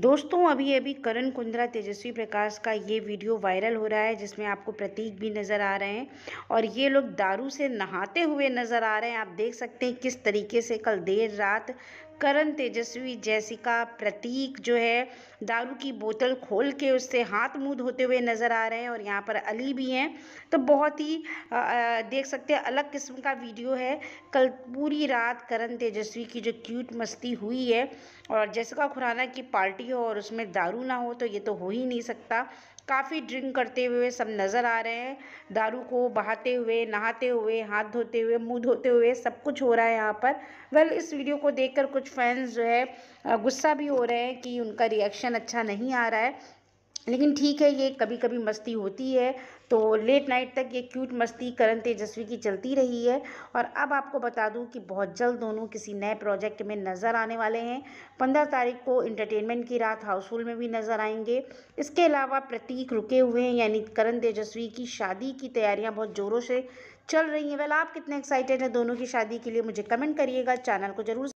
दोस्तों अभी अभी करण कुंद्रा तेजस्वी प्रकाश का ये वीडियो वायरल हो रहा है जिसमें आपको प्रतीक भी नज़र आ रहे हैं और ये लोग दारू से नहाते हुए नज़र आ रहे हैं आप देख सकते हैं किस तरीके से कल देर रात करण तेजस्वी जैसिका प्रतीक जो है दारू की बोतल खोल के उससे हाथ मुंह धोते हुए नज़र आ रहे हैं और यहाँ पर अली भी हैं तो बहुत ही देख सकते हैं अलग किस्म का वीडियो है कल पूरी रात करण तेजस्वी की जो क्यूट मस्ती हुई है और जैसिका खुराना की पार्टी हो और उसमें दारू ना हो तो ये तो हो ही नहीं सकता काफ़ी ड्रिंक करते हुए सब नज़र आ रहे हैं दारू को बहाते हुए नहाते हुए हाथ धोते हुए मुंह धोते हुए सब कुछ हो रहा है यहाँ पर वेल इस वीडियो को देखकर कुछ फैंस जो है गुस्सा भी हो रहे हैं कि उनका रिएक्शन अच्छा नहीं आ रहा है लेकिन ठीक है ये कभी कभी मस्ती होती है तो लेट नाइट तक ये क्यूट मस्ती करण तेजस्वी की चलती रही है और अब आपको बता दूं कि बहुत जल्द दोनों किसी नए प्रोजेक्ट में नज़र आने वाले हैं पंद्रह तारीख को इंटरटेनमेंट की रात हाउसफुल में भी नज़र आएंगे इसके अलावा प्रतीक रुके हुए हैं यानी करण तेजस्वी की शादी की तैयारियाँ बहुत ज़ोरों से चल रही हैं वेल आप कितने एक्साइटेड हैं दोनों की शादी के लिए मुझे कमेंट करिएगा चैनल को ज़रूर